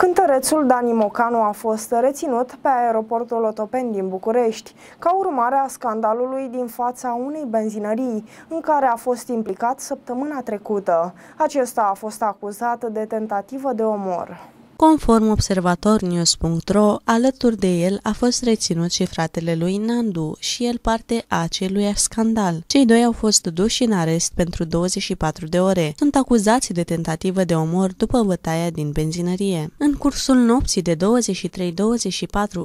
Cântărețul Dani Mocanu a fost reținut pe aeroportul Otopeni din București, ca urmare a scandalului din fața unei benzinării, în care a fost implicat săptămâna trecută. Acesta a fost acuzat de tentativă de omor. Conform observatornews.ro, alături de el a fost reținut și fratele lui Nandu și el parte a acelui scandal. Cei doi au fost duși în arest pentru 24 de ore. Sunt acuzați de tentativă de omor după bătaia din benzinărie. În cursul nopții de 23-24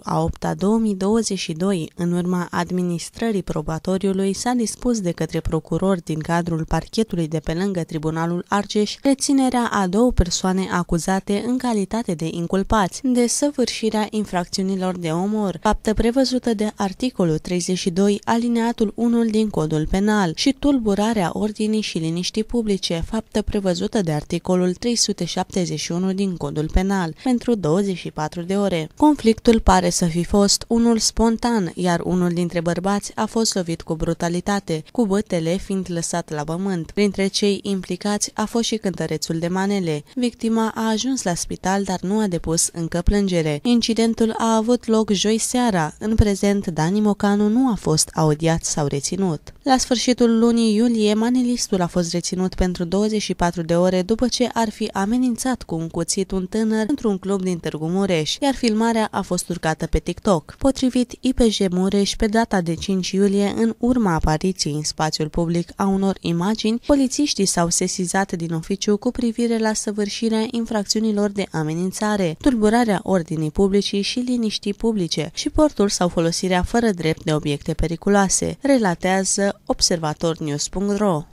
a 8-a 2022, în urma administrării probatoriului, s-a dispus de către procuror din cadrul parchetului de pe lângă Tribunalul Argeș reținerea a două persoane acuzate în calitate acuzate de inculpați de săvârșirea infracțiunilor de omor, faptă prevăzută de articolul 32 alineatul 1 din codul penal și tulburarea ordinii și liniștii publice, faptă prevăzută de articolul 371 din codul penal, pentru 24 de ore. Conflictul pare să fi fost unul spontan, iar unul dintre bărbați a fost lovit cu brutalitate, cu bătele fiind lăsat la pământ. Printre cei implicați a fost și cântărețul de manele. Victima a ajuns la spital, dar dar nu a depus încă plângere. Incidentul a avut loc joi seara. În prezent, Dani Mocanu nu a fost audiat sau reținut. La sfârșitul lunii iulie, manelistul a fost reținut pentru 24 de ore după ce ar fi amenințat cu un cuțit un tânăr într-un club din Târgu Mureș, iar filmarea a fost urcată pe TikTok. Potrivit IPJ Mureș, pe data de 5 iulie, în urma apariției în spațiul public a unor imagini, polițiștii s-au sesizat din oficiu cu privire la săvârșirea infracțiunilor de amenințare amenințare, tulburarea ordinii publice și liniștii publice și portul sau folosirea fără drept de obiecte periculoase, relatează observatornews.ro.